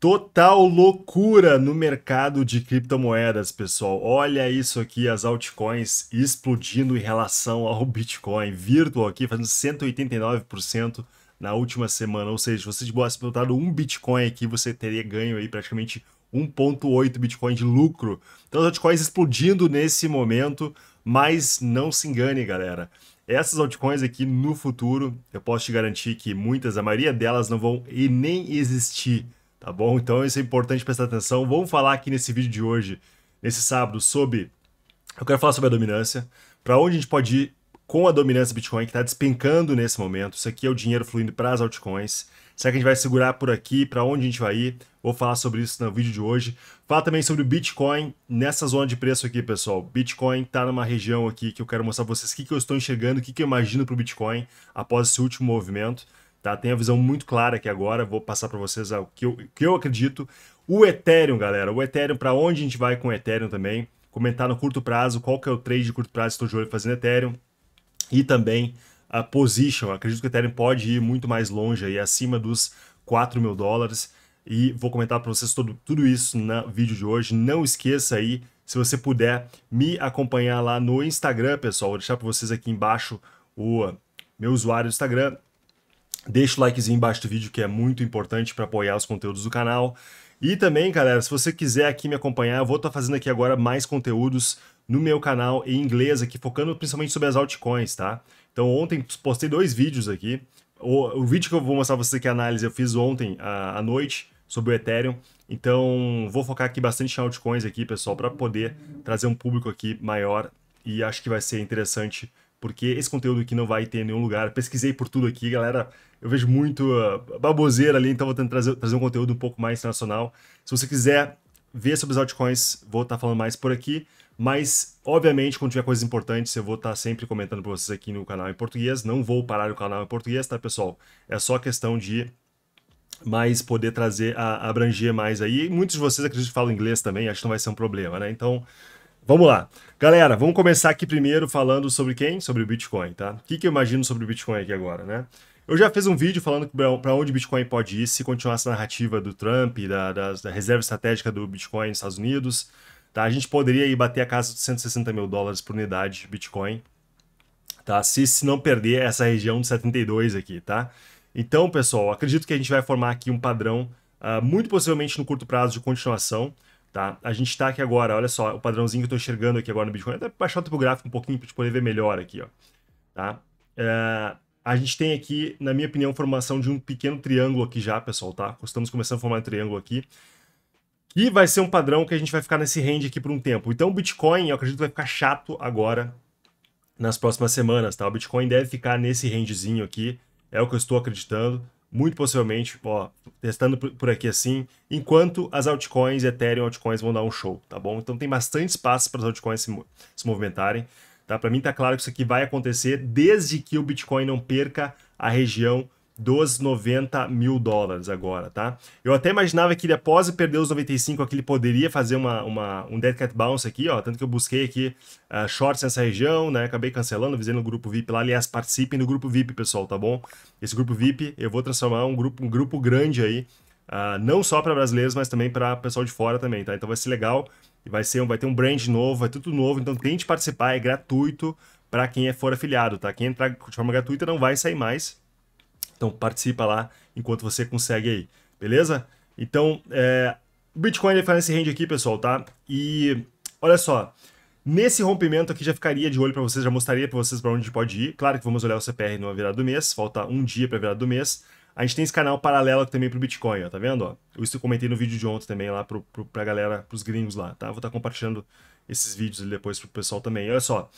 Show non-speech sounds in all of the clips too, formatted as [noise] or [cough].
Total loucura no mercado de criptomoedas, pessoal. Olha isso aqui, as altcoins explodindo em relação ao [laughs] Bitcoin. Virtual aqui fazendo 189% na última semana. Ou seja, se você tivesse plantado um Bitcoin aqui, você teria ganho aí praticamente 1.8 Bitcoin de lucro. Então as altcoins explodindo nesse momento, mas não se engane, galera. Essas altcoins aqui no futuro, eu posso te garantir que muitas, a maioria delas não vão e nem existir tá bom? Então isso é importante prestar atenção. Vamos falar aqui nesse vídeo de hoje, nesse sábado, sobre. Eu quero falar sobre a dominância, para onde a gente pode ir com a dominância do Bitcoin que está despencando nesse momento. Isso aqui é o dinheiro fluindo para as altcoins. Será que a gente vai segurar por aqui? Para onde a gente vai ir? Vou falar sobre isso no vídeo de hoje. Falar também sobre o Bitcoin nessa zona de preço aqui, pessoal. Bitcoin está numa região aqui que eu quero mostrar para vocês o que, que eu estou enxergando, o que, que eu imagino para o Bitcoin após esse último movimento. Tá? Tenho a visão muito clara aqui agora, vou passar para vocês o que eu, que eu acredito. O Ethereum, galera, o Ethereum, para onde a gente vai com o Ethereum também. Comentar no curto prazo, qual que é o trade de curto prazo que estou de olho fazendo Ethereum. E também a position, acredito que o Ethereum pode ir muito mais longe, aí, acima dos 4 mil dólares. E vou comentar para vocês todo, tudo isso no vídeo de hoje. Não esqueça aí, se você puder, me acompanhar lá no Instagram, pessoal. Vou deixar para vocês aqui embaixo o meu usuário do Instagram, Deixa o likezinho embaixo do vídeo que é muito importante para apoiar os conteúdos do canal. E também, galera, se você quiser aqui me acompanhar, eu vou estar tá fazendo aqui agora mais conteúdos no meu canal em inglês aqui, focando principalmente sobre as altcoins, tá? Então ontem postei dois vídeos aqui. O, o vídeo que eu vou mostrar pra você que é a análise eu fiz ontem à, à noite sobre o Ethereum. Então vou focar aqui bastante em altcoins aqui, pessoal, para poder trazer um público aqui maior e acho que vai ser interessante porque esse conteúdo aqui não vai ter em nenhum lugar. Pesquisei por tudo aqui, galera. Eu vejo muito uh, baboseira ali, então vou tentar trazer, trazer um conteúdo um pouco mais internacional. Se você quiser ver sobre os altcoins, vou estar tá falando mais por aqui. Mas, obviamente, quando tiver coisas importantes, eu vou estar tá sempre comentando para vocês aqui no canal em português. Não vou parar o canal em português, tá, pessoal? É só questão de mais poder trazer, a, abranger mais aí. Muitos de vocês, acredito, falam inglês também, acho que não vai ser um problema, né? Então, Vamos lá. Galera, vamos começar aqui primeiro falando sobre quem? Sobre o Bitcoin, tá? O que, que eu imagino sobre o Bitcoin aqui agora, né? Eu já fiz um vídeo falando para onde o Bitcoin pode ir se continuar essa narrativa do Trump, da, da, da, reserva estratégica do Bitcoin nos Estados Unidos. Tá? A gente poderia ir bater a casa de 160 mil dólares por unidade de Bitcoin, tá? se, se não perder essa região de 72 aqui. tá? Então, pessoal, acredito que a gente vai formar aqui um padrão, uh, muito possivelmente no curto prazo, de continuação. Tá? A gente está aqui agora, olha só, o padrãozinho que eu estou enxergando aqui agora no Bitcoin. Até baixar o tipográfico um pouquinho para gente poder ver melhor aqui. Ó, tá? É, a gente tem aqui, na minha opinião, formação de um pequeno triângulo aqui já, pessoal. Tá? Estamos começando a formar um triângulo aqui. E vai ser um padrão que a gente vai ficar nesse range aqui por um tempo. Então o Bitcoin, eu acredito, vai ficar chato agora nas próximas semanas. Tá? O Bitcoin deve ficar nesse rangezinho aqui. É o que eu estou acreditando muito possivelmente, ó, testando por aqui assim, enquanto as altcoins, Ethereum altcoins vão dar um show, tá bom? Então tem bastante espaço para as altcoins se, se movimentarem, tá? Para mim tá claro que isso aqui vai acontecer desde que o Bitcoin não perca a região dos 90 mil dólares agora, tá? Eu até imaginava que ele, após perder os 95, aqui ele poderia fazer uma, uma, um Dead Cat Bounce aqui, ó. Tanto que eu busquei aqui uh, shorts nessa região, né? Acabei cancelando, visei no grupo VIP lá. Aliás, participem do grupo VIP, pessoal, tá bom? Esse grupo VIP eu vou transformar um grupo, um grupo grande aí, uh, não só para brasileiros, mas também para pessoal de fora também, tá? Então vai ser legal, vai, ser vai ter um brand novo, vai tudo novo. Então tente participar, é gratuito para quem é for afiliado, tá? Quem entrar de forma gratuita não vai sair mais então participa lá enquanto você consegue aí, beleza? Então, é, Bitcoin ele faz esse range aqui, pessoal, tá? E olha só, nesse rompimento aqui já ficaria de olho para vocês, já mostraria para vocês para onde pode ir. Claro que vamos olhar o CPR no virada do mês, falta um dia para virada do mês. A gente tem esse canal paralelo também pro Bitcoin, ó, tá vendo? Ó? Isso eu comentei no vídeo de ontem também lá para a pra galera, pros gringos lá, tá? Vou estar tá compartilhando esses vídeos depois pro pessoal também. Olha só,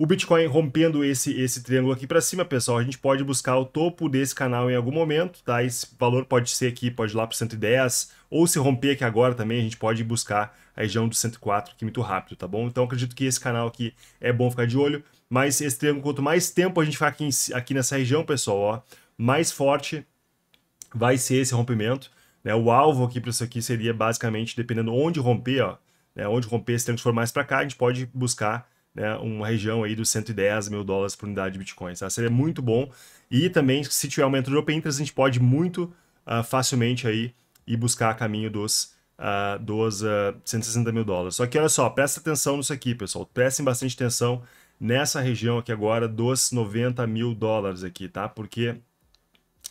o Bitcoin rompendo esse, esse triângulo aqui para cima, pessoal, a gente pode buscar o topo desse canal em algum momento, tá? Esse valor pode ser aqui, pode ir lá para 110, ou se romper aqui agora também, a gente pode buscar a região do 104 aqui é muito rápido, tá bom? Então acredito que esse canal aqui é bom ficar de olho, mas esse triângulo, quanto mais tempo a gente ficar aqui, em, aqui nessa região, pessoal, ó, mais forte vai ser esse rompimento. Né? O alvo aqui para isso aqui seria basicamente, dependendo onde romper, ó, né? onde romper, esse triângulo for mais para cá, a gente pode buscar né, uma região aí dos 110 mil dólares por unidade de bitcoins. Tá? Seria muito bom. E também, se tiver aumento de open interest, a gente pode muito uh, facilmente aí ir buscar caminho dos, uh, dos uh, ah, 160 mil dólares. Só que olha só, presta atenção nisso aqui, pessoal. Prestem bastante atenção nessa região aqui agora dos 90 mil dólares aqui, tá? Porque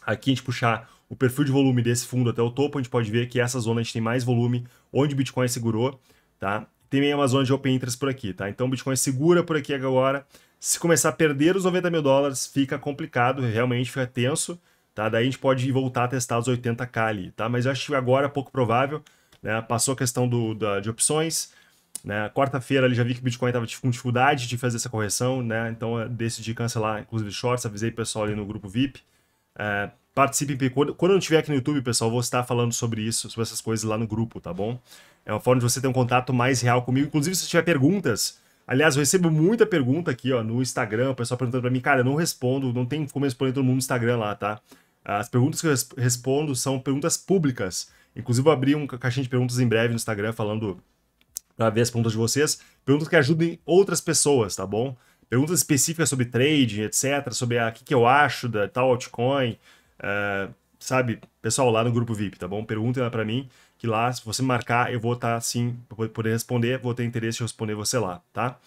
aqui a gente puxar o perfil de volume desse fundo até o topo, a gente pode ver que essa zona a gente tem mais volume, onde o Bitcoin segurou, tá? tem meio uma zona de open interest por aqui, tá? Então o Bitcoin é segura por aqui agora. Se começar a perder os 90 mil dólares, fica complicado, realmente fica tenso, tá? Daí a gente pode voltar a testar os 80k ali, tá? Mas eu acho que agora é pouco provável, né? Passou a questão do, da, de opções, né? Quarta-feira ele já vi que o Bitcoin estava com dificuldade de fazer essa correção, né? Então eu decidi cancelar, inclusive, shorts, avisei o pessoal ali no grupo VIP. É, Participe Quando, quando eu não estiver aqui no YouTube, pessoal, vou estar falando sobre isso, sobre essas coisas lá no grupo, tá bom? É uma forma de você ter um contato mais real comigo. Inclusive, se tiver perguntas, Aliás, eu recebo muita pergunta aqui, ó, no Instagram, o pessoal perguntando para mim, cara, eu não respondo, não tem como responder todo mundo no Instagram lá, tá? As perguntas que eu respondo são perguntas públicas. Inclusive, eu abrir uma caixinha de perguntas em breve no Instagram falando para ver as perguntas de vocês, perguntas que ajudem outras pessoas, tá bom? Perguntas específicas sobre trading, etc, sobre o que, que eu acho da tal altcoin, ah, sabe, pessoal, lá no grupo VIP, tá bom? Perguntem lá para mim, que lá, se você marcar, eu vou estar tá, sim, poder responder, vou ter interesse em responder você lá, tá?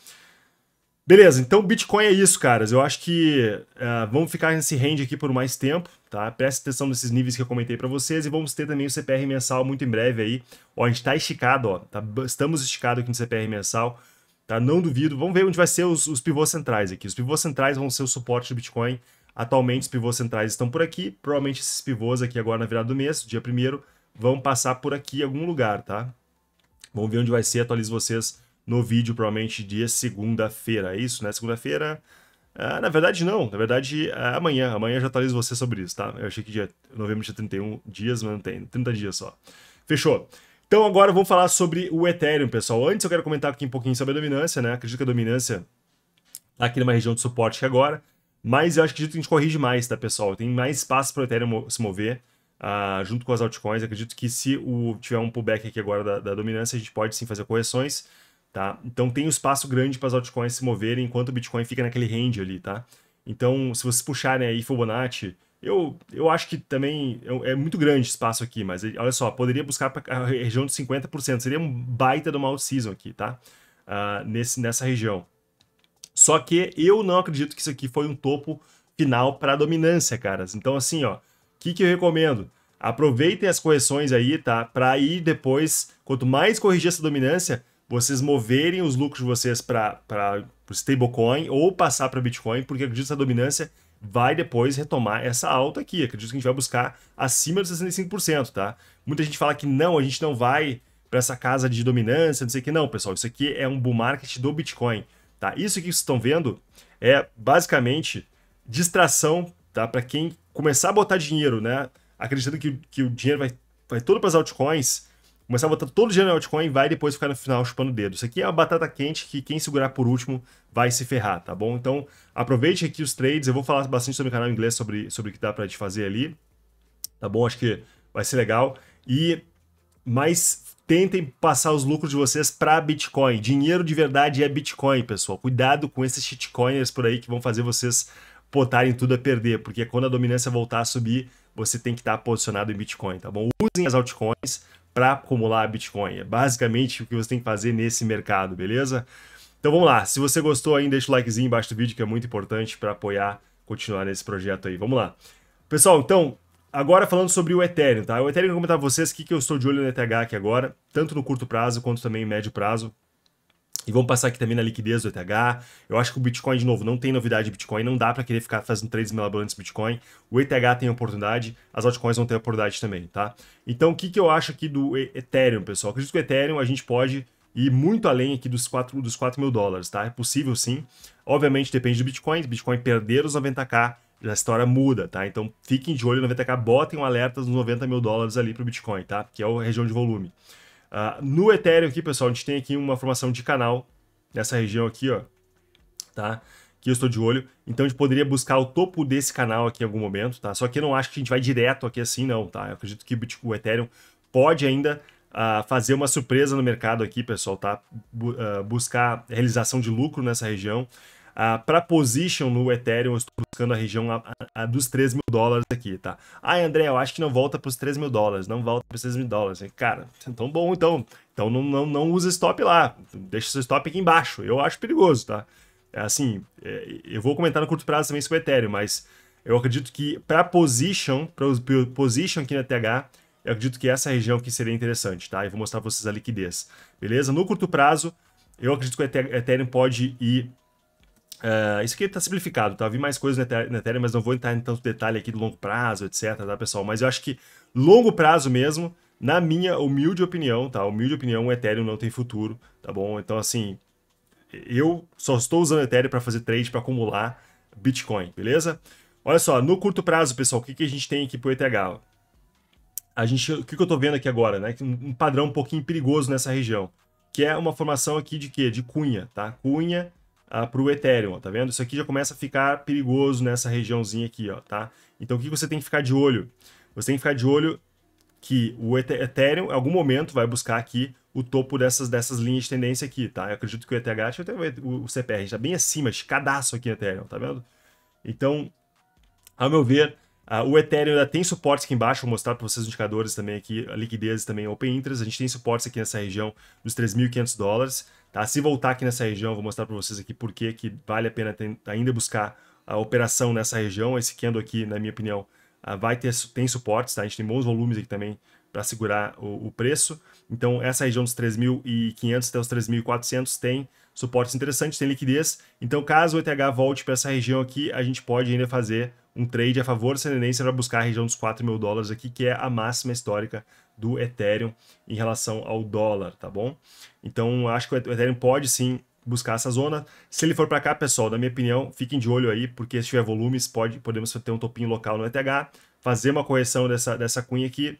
Beleza, então Bitcoin é isso, caras. Eu acho que uh, vamos ficar nesse range aqui por mais tempo, tá? Presta atenção nesses níveis que eu comentei para vocês e vamos ter também o CPR mensal muito em breve aí. Ó, a gente tá esticado, ó, tá, estamos esticados aqui no CPR mensal, tá? Não duvido. Vamos ver onde vai ser os, os pivôs centrais aqui. Os pivôs centrais vão ser o suporte do Bitcoin Atualmente, os pivôs centrais estão por aqui. Provavelmente esses pivôs aqui agora na virada do mês, dia 1 vão passar por aqui em algum lugar, tá? Vamos ver onde vai ser, atualizo vocês no vídeo, provavelmente dia segunda-feira. É isso, né? Segunda-feira... Ah, na verdade, não. Na verdade, é amanhã. Amanhã eu já atualizo vocês sobre isso, tá? Eu achei que dia novembro tinha 31 dias, mas não tem. 30 dias só. Fechou. Então agora vamos falar sobre o Ethereum, pessoal. Antes eu quero comentar aqui um pouquinho sobre a dominância, né? Acredito que a dominância tá aqui numa região de suporte que agora. Mas eu acho que acredito que a gente corrige mais, tá, pessoal? Tem mais espaço para o Ethereum se mover uh, junto com as altcoins. acredito que se o, tiver um pullback aqui agora da, da dominância, a gente pode sim fazer correções, tá? Então tem um espaço grande para as altcoins se moverem enquanto o Bitcoin fica naquele range ali, tá? Então, se vocês puxarem aí Fibonacci, eu, eu acho que também é, é muito grande espaço aqui, mas olha só, poderia buscar a região de 50%. Seria um baita do Mal season aqui, tá? Uh, nesse, nessa região. Só que eu não acredito que isso aqui foi um topo final para dominância, caras. Então, assim, ó, o que, que eu recomendo? Aproveitem as correções aí, tá? Para ir depois, quanto mais corrigir essa dominância, vocês moverem os lucros de vocês para o stablecoin ou passar para Bitcoin, porque acredito que essa dominância vai depois retomar essa alta aqui. Acredito que a gente vai buscar acima dos 65%, tá? Muita gente fala que não, a gente não vai para essa casa de dominância, não sei o que. Não, pessoal, isso aqui é um bull market do Bitcoin. Tá? Isso que vocês estão vendo é basicamente distração tá? para quem começar a botar dinheiro, né? acreditando que, que o dinheiro vai, vai todo para as altcoins, começar a botar todo o dinheiro na altcoin e vai depois ficar no final chupando o dedo. Isso aqui é uma batata quente que quem segurar por último vai se ferrar, tá bom? Então aproveite aqui os trades, eu vou falar bastante sobre o canal inglês, sobre, sobre o que dá para te fazer ali, tá bom? Acho que vai ser legal. E mais tentem passar os lucros de vocês para Bitcoin. Dinheiro de verdade é Bitcoin, pessoal. Cuidado com esses shitcoiners por aí que vão fazer vocês botarem tudo a perder, porque quando a dominância voltar a subir, você tem que estar posicionado em Bitcoin, tá bom? Usem as altcoins para acumular Bitcoin. É basicamente o que você tem que fazer nesse mercado, beleza? Então vamos lá. Se você gostou ainda, deixa o likezinho embaixo do vídeo, que é muito importante para apoiar continuar nesse projeto aí. Vamos lá. Pessoal, então, Agora falando sobre o Ethereum, tá? O Ethereum, eu vou comentar pra vocês o que, que eu estou de olho no ETH aqui agora, tanto no curto prazo quanto também em médio prazo. E vamos passar aqui também na liquidez do ETH. Eu acho que o Bitcoin, de novo, não tem novidade de Bitcoin, não dá para querer ficar fazendo trades melaborantes Bitcoin. O ETH tem oportunidade, as altcoins vão ter oportunidade também, tá? Então, o que, que eu acho aqui do Ethereum, pessoal? Eu acredito que o Ethereum a gente pode ir muito além aqui dos 4, dos mil dólares, tá? É possível sim. Obviamente depende do Bitcoin, se Bitcoin perder os 90k, a história muda, tá? Então fiquem de olho no VTK, botem um alerta dos 90 mil dólares ali para o Bitcoin, tá? Que é a região de volume. Uh, no Ethereum aqui, pessoal, a gente tem aqui uma formação de canal nessa região aqui, ó, tá? Que eu estou de olho. Então a gente poderia buscar o topo desse canal aqui em algum momento, tá? Só que eu não acho que a gente vai direto aqui assim, não, tá? Eu acredito que o Ethereum pode ainda uh, fazer uma surpresa no mercado aqui, pessoal, tá? Bu uh, buscar realização de lucro nessa região. Ah, para position no Ethereum, eu estou buscando a região a, a, a dos 3 mil dólares aqui, tá? Ah, André, eu acho que não volta para os 3 mil dólares, não volta para os 3 mil dólares. Cara, então bom, então. Então não, não, não usa stop lá, deixa seu stop aqui embaixo. Eu acho perigoso, tá? É assim, é, eu vou comentar no curto prazo também sobre o Ethereum, mas eu acredito que para position, para position aqui na TH, eu acredito que essa região aqui seria interessante, tá? Eu vou mostrar para vocês a liquidez, beleza? No curto prazo, eu acredito que o Ethereum pode ir Uh, isso aqui está simplificado, tá? Vi mais coisas na Ethereum, mas não vou entrar em tanto detalhe aqui do longo prazo, etc, tá, pessoal? Mas eu acho que longo prazo mesmo, na minha humilde opinião, tá? Humilde opinião, o Ethereum não tem futuro, tá bom? Então, assim, eu só estou usando Ethereum para fazer trade, para acumular Bitcoin, beleza? Olha só, no curto prazo, pessoal, o que, que a gente tem aqui pro ETH? A gente, o que, que eu estou vendo aqui agora, né? Um padrão um pouquinho perigoso nessa região, que é uma formação aqui de quê? De cunha, tá? Cunha para o Ethereum, ó, tá vendo? Isso aqui já começa a ficar perigoso nessa regiãozinha aqui, ó, tá? Então o que você tem que ficar de olho? Você tem que ficar de olho que o Ethereum, em algum momento, vai buscar aqui o topo dessas, dessas linhas de tendência aqui, tá? Eu acredito que o ETH, acho que o, o CPR está bem acima, escadaço aqui no Ethereum, tá vendo? Então, ao meu ver, Uh, o Ethereum ainda tem suportes aqui embaixo, vou mostrar para vocês os indicadores também aqui, a liquidez também Open Interest. A gente tem suportes aqui nessa região dos 3.500 dólares. Tá? Se voltar aqui nessa região, vou mostrar para vocês aqui por que vale a pena ainda buscar a operação nessa região. Esse candle aqui, na minha opinião, uh, vai ter tem suportes, tá? a gente tem bons volumes aqui também para segurar o, o, preço. Então, essa região dos 3.500 até os 3.400 tem suportes interessantes, tem liquidez. Então, caso o ETH volte para essa região aqui, a gente pode ainda fazer um trade a favor da tendência para buscar a região dos 4 mil dólares aqui, que é a máxima histórica do Ethereum em relação ao dólar, tá bom? Então, acho que o Ethereum pode sim buscar essa zona. Se ele for para cá, pessoal, na minha opinião, fiquem de olho aí, porque se tiver volumes, pode, podemos ter um topinho local no ETH, fazer uma correção dessa, dessa cunha aqui,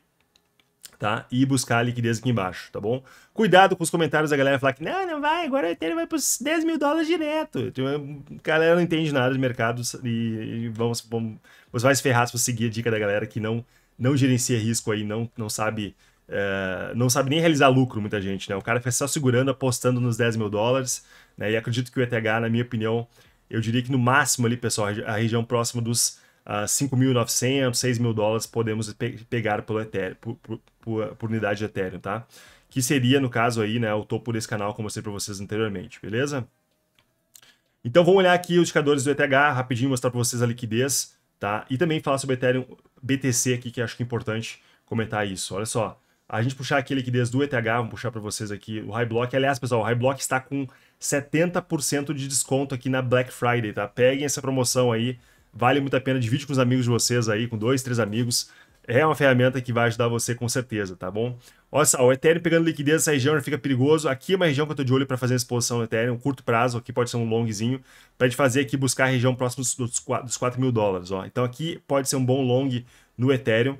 tá? E buscar a liquidez aqui embaixo, tá bom? Cuidado com os comentários da galera falar que não, não vai, agora o Ethereum vai para os 10 mil dólares direto. Tipo, a galera não entende nada de mercado e, e vamos, vamos, você vai se ferrar se você seguir a dica da galera que não, não gerencia risco aí, não, não sabe... Uh, não sabe nem realizar lucro, muita gente, né? O cara fica só segurando, apostando nos 10 mil dólares, né? E acredito que o ETH, na minha opinião, eu diria que no máximo ali, pessoal, a região próxima dos uh, 5.900, 6.000 dólares podemos pe pegar pelo Ethereum, por, por, por, unidade de Ethereum, tá? Que seria, no caso aí, né, o topo desse canal, como eu mostrei para vocês anteriormente, beleza? Então vamos olhar aqui os indicadores do ETH, rapidinho mostrar para vocês a liquidez, tá? E também falar sobre Ethereum BTC aqui, que acho que é importante comentar isso. Olha só, a gente puxar aqui a liquidez do ETH, vamos puxar para vocês aqui o High Block. Aliás, pessoal, o High Block está com 70% de desconto aqui na Black Friday, tá? Peguem essa promoção aí, Vale muito a pena, divide com os amigos de vocês aí, com dois, três amigos. É uma ferramenta que vai ajudar você com certeza, tá bom? Olha só, o Ethereum pegando liquidez nessa região já fica perigoso. Aqui é uma região que eu estou de olho para fazer a exposição do Ethereum, curto prazo, aqui pode ser um longzinho, para a gente fazer aqui buscar a região próxima dos, dos 4 mil dólares. Ó. Então aqui pode ser um bom long no Ethereum,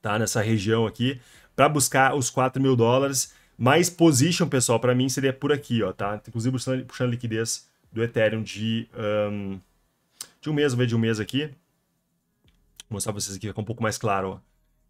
tá? Nessa região aqui, para buscar os 4 mil dólares. mais position, pessoal, para mim seria por aqui, ó, tá? Inclusive puxando, puxando liquidez do Ethereum de. Um de um mês, vou ver de um mês aqui. Vou mostrar pra vocês aqui, fica um pouco mais claro, ó.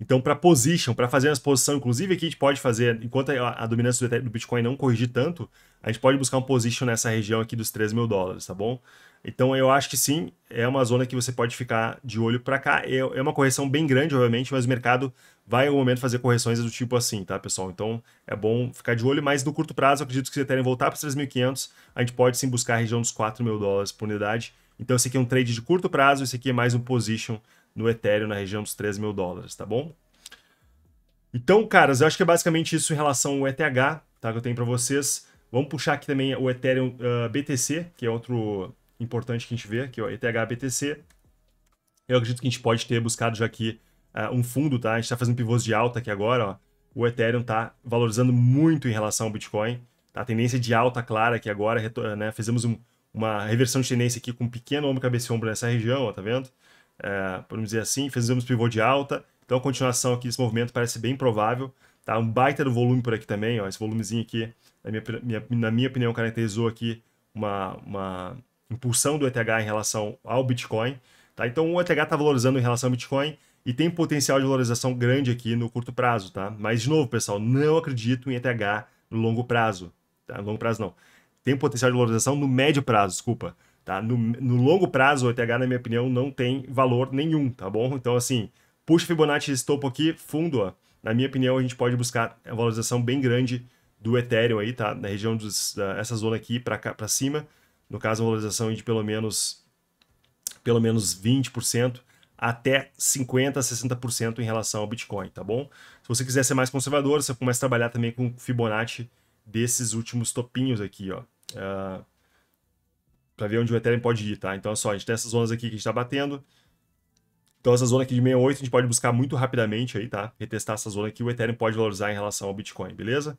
Então, para position, para fazer uma exposição, inclusive aqui a gente pode fazer, enquanto a, a dominância do Bitcoin não corrigir tanto, a gente pode buscar um position nessa região aqui dos 3 mil dólares, tá bom? Então, eu acho que sim, é uma zona que você pode ficar de olho para cá. É, é uma correção bem grande, obviamente, mas o mercado vai, em algum momento, fazer correções do tipo assim, tá, pessoal? Então, é bom ficar de olho, mas no curto prazo, eu acredito que se vocês querem voltar para os 3.500, a gente pode sim buscar a região dos 4 mil dólares por unidade, então esse aqui é um trade de curto prazo, esse aqui é mais um position no Ethereum na região dos 3 mil dólares, tá bom? Então, caras, eu acho que é basicamente isso em relação ao ETH, tá? Que eu tenho para vocês. Vamos puxar aqui também o Ethereum uh, ah, BTC, que é outro importante que a gente vê, aqui, é o ETH BTC. Eu acredito que a gente pode ter buscado já aqui uh, um fundo, tá? A gente está fazendo pivôs de alta aqui agora, ó. O Ethereum tá valorizando muito em relação ao Bitcoin. Tá? A tendência de alta clara aqui agora, né? Fizemos um, uma reversão de tendência aqui com um pequeno ombro, cabeça e ombro nessa região, ó, tá vendo? É, podemos dizer assim, fizemos pivô de alta, então a continuação aqui desse movimento parece bem provável, tá? Um baita do volume por aqui também, ó, esse volumezinho aqui, na minha, minha, na minha opinião, caracterizou aqui uma, uma impulsão do ETH em relação ao Bitcoin, tá? Então o ETH está valorizando em relação ao Bitcoin, e tem potencial de valorização grande aqui no curto prazo, tá? Mas, de novo, pessoal, não acredito em ETH no longo prazo. Tá? No longo prazo, não tem potencial de valorização no médio prazo, desculpa. Tá? No, no longo prazo, o ETH, na minha opinião, não tem valor nenhum, tá bom? Então, assim, puxa Fibonacci esse topo aqui, fundo, ó. Na minha opinião, a gente pode buscar a valorização bem grande do Ethereum aí, tá? Na região dessa zona aqui para cima. No caso, a valorização de pelo menos, pelo menos 20% até 50%, 60% em relação ao Bitcoin, tá bom? Se você quiser ser mais conservador, você começa a trabalhar também com Fibonacci desses últimos topinhos aqui, ó. Uh, é, para ver onde o Ethereum pode ir, tá? Então, é só, a gente tem essas zonas aqui que a gente está batendo. Então, essa zona aqui de 68 a gente pode buscar muito rapidamente aí, tá? Retestar essa zona aqui, o Ethereum pode valorizar em relação ao Bitcoin, beleza?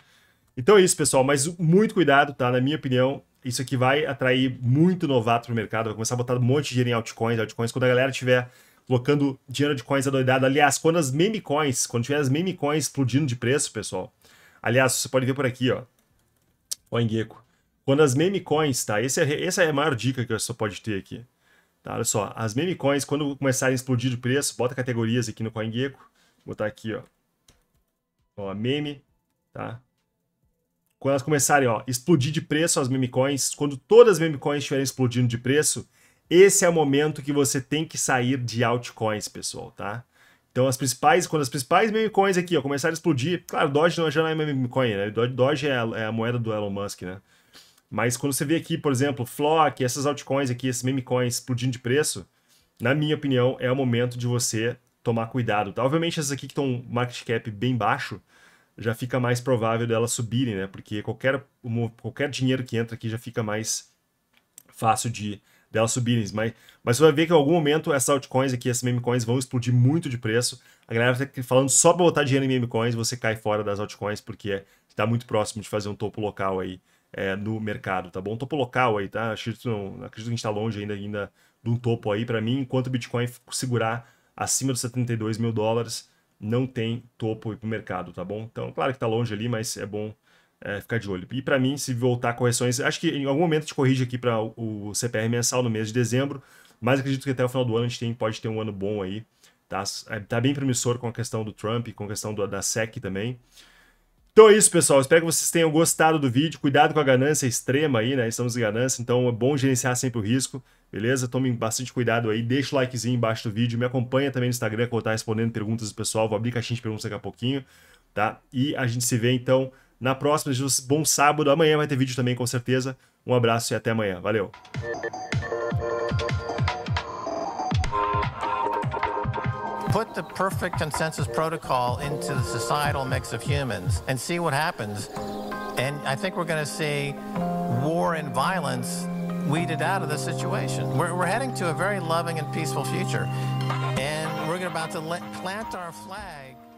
Então é isso, pessoal, mas muito cuidado, tá? Na minha opinião, isso aqui vai atrair muito novato pro mercado, vai começar a botar um monte de dinheiro em altcoins, altcoins, quando a galera tiver colocando dinheiro de coins adoidado. Aliás, quando as meme coins, quando tiver as meme coins explodindo de preço, pessoal, aliás, você pode ver por aqui, ó, CoinGecko. Quando as meme coins, tá? Esse é, essa é a maior dica que você pode ter aqui. Tá? Olha só, as meme coins, quando começarem a explodir de preço, bota categorias aqui no CoinGecko. Vou botar aqui, ó. Ó, meme, tá? Quando elas começarem, ó, explodir de preço as meme coins, quando todas as meme coins estiverem explodindo de preço, esse é o momento que você tem que sair de altcoins, pessoal, tá? Então as principais, quando as principais meme coins aqui ó, começaram a explodir, claro, Doge não, é já não é meme coin, né? Doge é a, é a, moeda do Elon Musk, né? Mas quando você vê aqui, por exemplo, Flock, essas altcoins aqui, esses meme coins explodindo de preço, na minha opinião, é o momento de você tomar cuidado. Tá? Obviamente essas aqui que estão market cap bem baixo, já fica mais provável delas subirem, né? Porque qualquer, qualquer dinheiro que entra aqui já fica mais fácil de delas subirem. Mas, mas você vai ver que em algum momento essas altcoins aqui, essas meme coins, vão explodir muito de preço. A galera tá falando só para botar dinheiro em meme coins, você cai fora das altcoins, porque é, tá muito próximo de fazer um topo local aí é, no mercado, tá bom? topo local aí, tá? Acredito, não, acredito que a gente tá longe ainda, ainda de um topo aí. para mim, enquanto o Bitcoin segurar acima dos 72 mil dólares, não tem topo aí pro mercado, tá bom? Então, claro que tá longe ali, mas é bom é, ficar de olho. E para mim, se voltar correções, acho que em algum momento a gente corrige aqui para o CPR mensal no mês de dezembro, mas acredito que até o final do ano a gente tem, pode ter um ano bom aí. Tá, é, tá bem promissor com a questão do Trump, com a questão do, da SEC também. Então é isso, pessoal. Espero que vocês tenham gostado do vídeo. Cuidado com a ganância extrema aí, né? Estamos em ganância, então é bom gerenciar sempre o risco, beleza? Tomem bastante cuidado aí. Deixa o likezinho embaixo do vídeo. Me acompanha também no Instagram, que eu vou estar respondendo perguntas do pessoal. Vou abrir caixinha de perguntas daqui a pouquinho, tá? E a gente se vê, então, na próxima. Bom sábado. Amanhã vai ter vídeo também, com certeza. Um abraço e até amanhã. Valeu! put the perfect consensus protocol into the societal mix of humans and see what happens. And I think we're going to see war and violence weeded out of the situation. We're, we're heading to a very loving and peaceful future. And we're about to plant our flag.